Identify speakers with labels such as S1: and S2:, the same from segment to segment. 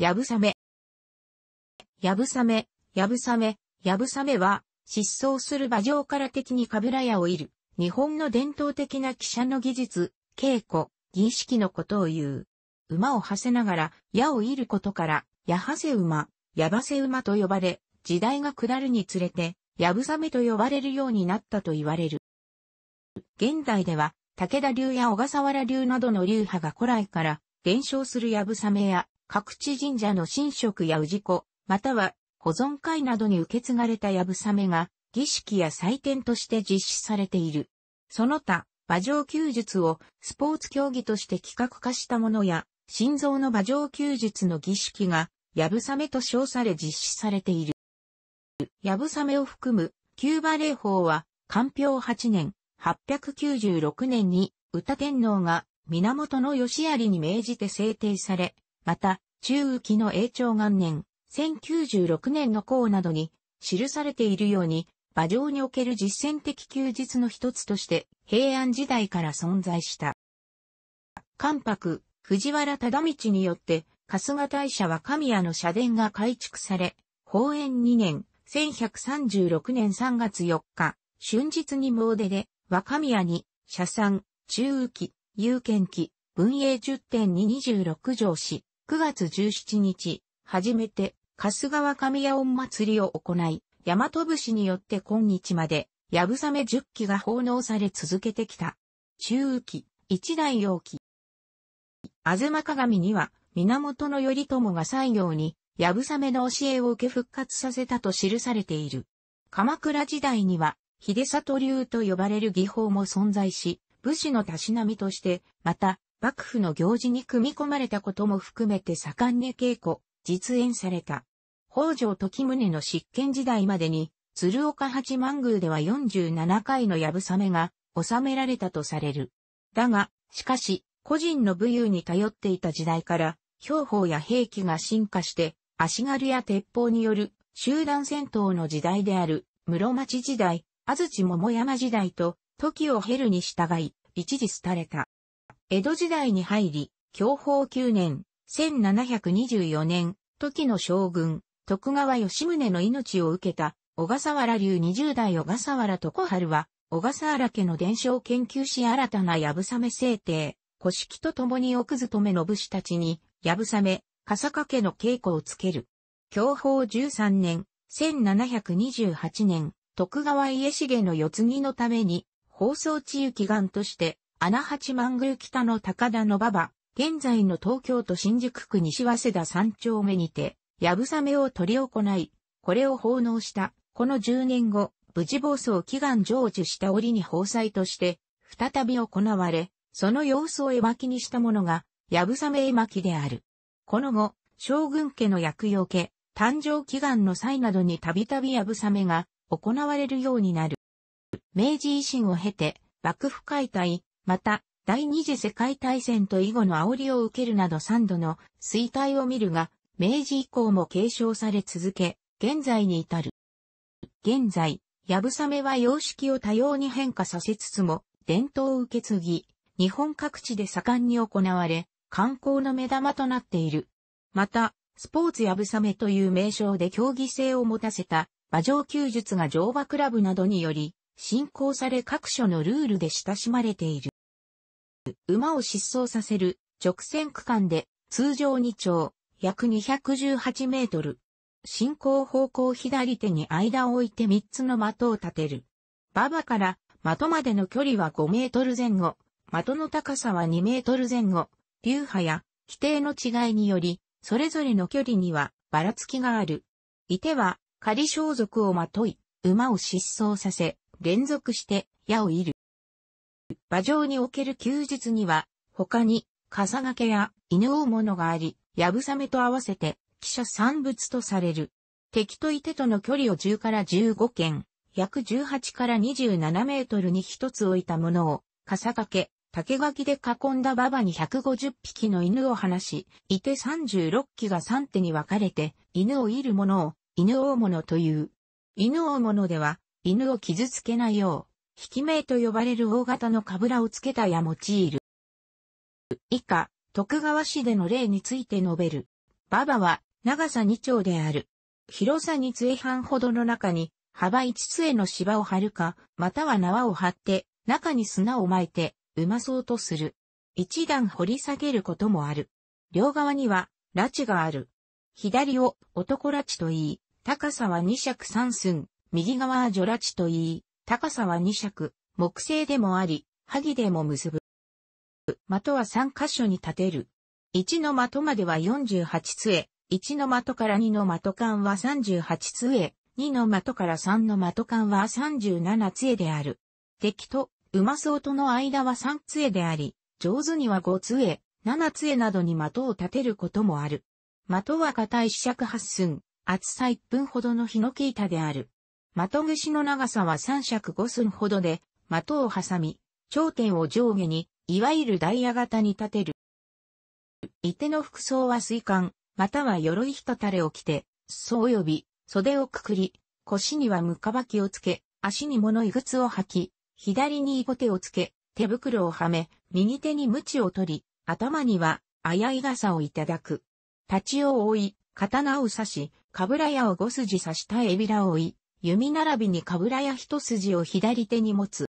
S1: やぶさめ。やぶさめ、やぶさめ、やぶさめは、失踪する馬上から敵にかぶらやをいる、日本の伝統的な汽車の技術、稽古、儀式のことを言う。馬を馳せながら、矢を射ることから、矢馳せ馬、矢ばせ馬と呼ばれ、時代が下るにつれて、やぶさめと呼ばれるようになったと言われる。現代では、武田流や小笠原流などの流派が古来から、伝承するやぶさめや、各地神社の神職や氏子、または保存会などに受け継がれたやぶさめが儀式や祭典として実施されている。その他、馬上休術をスポーツ競技として企画化したものや、心臓の馬上休術の儀式が、やぶさめと称され実施されている。やぶさめを含む、旧馬礼法は、官票8年、896年に、歌天皇が、源義有に命じて制定され、また、中雨期の永長元年、1096年の項などに記されているように、馬上における実践的休日の一つとして平安時代から存在した。関白、藤原忠道によって、春日大社は神谷の社殿が改築され、公園2年、1136年3月4日、春日に詣でで、若宮に、社産、中雨期、有権期、文英10.226条子、9月17日、初めて、春日川上屋音祭りを行い、大和節によって今日まで、やぶさめ10機が奉納され続けてきた。中雨期、一代容期。あずま鏡には、源頼朝が西行に、やぶさめの教えを受け復活させたと記されている。鎌倉時代には、秀里流と呼ばれる技法も存在し、武士のたしなみとして、また、幕府の行事に組み込まれたことも含めて盛んに稽古、実演された。北条時宗の執権時代までに、鶴岡八幡宮では47回のやぶさめが収められたとされる。だが、しかし、個人の武勇に頼っていた時代から、兵法や兵器が進化して、足軽や鉄砲による集団戦闘の時代である、室町時代、安土桃山時代と、時を経るに従い、一時廃れた。江戸時代に入り、享保9年、1724年、時の将軍、徳川吉宗の命を受けた、小笠原流20代小笠原徳春は、小笠原家の伝承研究し新たなやぶさめ制定、古式と共に奥勤め武士たちに、やぶさめ、笠掛けの稽古をつける。享保13年、1728年、徳川家重の世継ぎのために、放送地域願として、穴八幡宮北の高田の馬場、現在の東京都新宿区西早稲田三丁目にて、やぶさめを取り行い、これを奉納した、この10年後、無事暴走祈願成就した折に放祭として、再び行われ、その様子を絵巻にしたものが、やぶさめ絵巻である。この後、将軍家の役用家、誕生祈願の際などにたびたびやぶさめが行われるようになる。明治維新を経て、幕府解体、また、第二次世界大戦と以後の煽りを受けるなど3度の衰退を見るが、明治以降も継承され続け、現在に至る。現在、ヤブサメは様式を多様に変化させつつも、伝統を受け継ぎ、日本各地で盛んに行われ、観光の目玉となっている。また、スポーツヤブサメという名称で競技性を持たせた、馬上休術が乗馬クラブなどにより、信仰され各所のルールで親しまれている。馬を疾走させる直線区間で通常2丁、約218メートル。進行方向左手に間を置いて3つの的を立てる。馬場から的までの距離は5メートル前後、的の高さは2メートル前後、流派や規定の違いにより、それぞれの距離にはばらつきがある。いては仮装束をまとい、馬を疾走させ、連続して矢を射る。馬上における休日には、他に、笠掛けや犬大物があり、やぶさめと合わせて、汽車産物とされる。敵といてとの距離を10から15件、約18から27メートルに一つ置いたものを、笠掛け、竹垣で囲んだ馬場に150匹の犬を放し、いて36機が3手に分かれて、犬をいるものを、犬大物という。犬大物では、犬を傷つけないよう。引き名と呼ばれる大型のかぶらをつけたや用いる。以下、徳川市での例について述べる。馬場は長さ2丁である。広さに杖半ほどの中に幅1杖の芝を張るか、または縄を張って中に砂を巻いて埋まそうとする。一段掘り下げることもある。両側には、拉致がある。左を男拉致といい、高さは二尺三寸、右側は女拉致といい、高さは2尺、木製でもあり、萩でも結ぶ。的は3箇所に立てる。1の的までは48杖、1の的から2の的間は38杖、2の的から3の的間は37杖である。敵と、馬相との間は3杖であり、上手には5杖、7杖などに的を立てることもある。的は硬い四尺八寸、厚さ1分ほどのヒノキ板である。的串の長さは3尺5寸ほどで、的を挟み、頂点を上下に、いわゆるダイヤ型に立てる。射手の服装は水管、または鎧ひとたれを着て、裾及び、袖をくくり、腰にはムカバキをつけ、足に物い靴を履き、左にいご手をつけ、手袋をはめ、右手に鞭を取り、頭には、あやい傘をいただく。立ちを覆い、刀を刺し、かぶらやを五筋刺したエビラを追い、弓並びにかぶらや一筋を左手に持つ。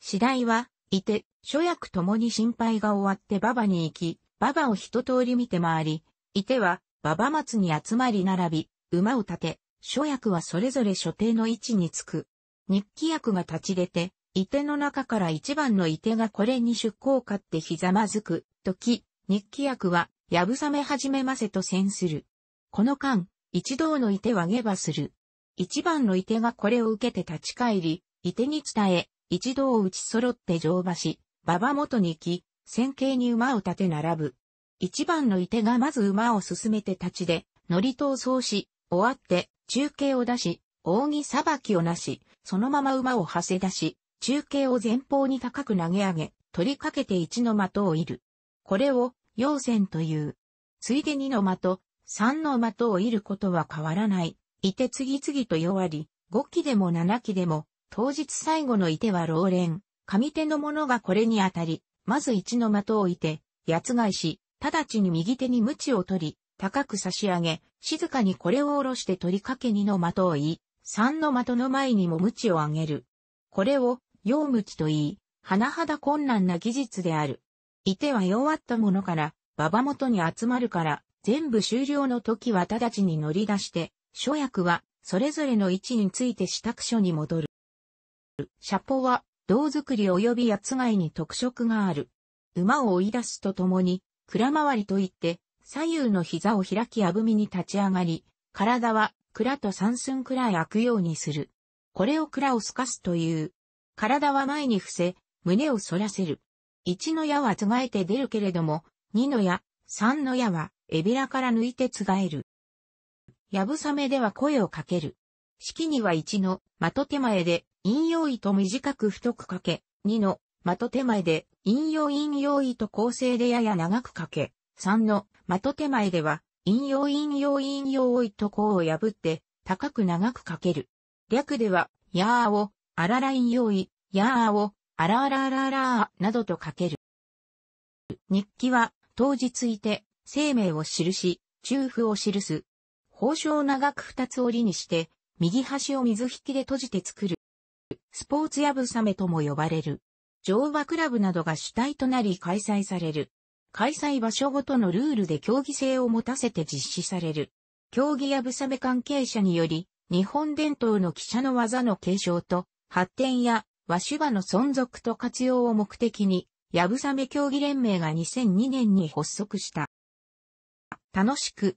S1: 次第は、いて、諸役ともに心配が終わって馬場に行き、馬場を一通り見て回り、いては、馬場松に集まり並び、馬を立て、諸役はそれぞれ所定の位置につく。日記役が立ち出て、いての中から一番のいてがこれに出向かってひざまずく、時、日記役は、やぶさめ始めませとんする。この間、一同のいては下馬する。一番の伊手がこれを受けて立ち返り、伊手に伝え、一度を打ち揃って乗馬し、馬場元に行き、戦型に馬を立て並ぶ。一番の伊手がまず馬を進めて立ちで、乗り闘争し、終わって、中継を出し、扇さばきをなし、そのまま馬を馳せ出し、中継を前方に高く投げ上げ、取りかけて一の的を射る。これを、陽線という。ついで二の的、三の的を射ることは変わらない。いて次々と弱り、5期でも7期でも、当日最後のいては老練、上手の者がこれにあたり、まず一の的をいて、八つ返し、直ちに右手に鞭を取り、高く差し上げ、静かにこれを下ろして取りかけ2の的を言い、3の的の前にも鞭を上げる。これを、用鞭と言い、甚だ困難な技術である。いては弱った者から、馬場元に集まるから、全部終了の時は直ちに乗り出して、諸役は、それぞれの位置について支度書に戻る。写法は、銅作り及び八つ貝に特色がある。馬を追い出すとともに、蔵回りといって、左右の膝を開きあぶみに立ち上がり、体は蔵と三寸くらい開くようにする。これを蔵を透かすという。体は前に伏せ、胸を反らせる。一の矢はつがえて出るけれども、二の矢、三の矢は、えびらから抜いてつがえる。やぶさめでは声をかける。式には1の的手前で、引用意と短く太くかけ、2の的手前で、引用引用意と構成でやや長くかけ、3の的手前では、引用引用引用意と項を破って、高く長くかける。略では、やーを、あらら引用意、やーを、あらあらあらあらなどとかける。日記は、当日いて、生命を記し、中譜を記す。包渉を長く二つ折りにして、右端を水引きで閉じて作る。スポーツやぶさめとも呼ばれる。乗馬クラブなどが主体となり開催される。開催場所ごとのルールで競技性を持たせて実施される。競技やぶさめ関係者により、日本伝統の記者の技の継承と、発展や和手場の存続と活用を目的に、やぶさめ競技連盟が2002年に発足した。楽しく、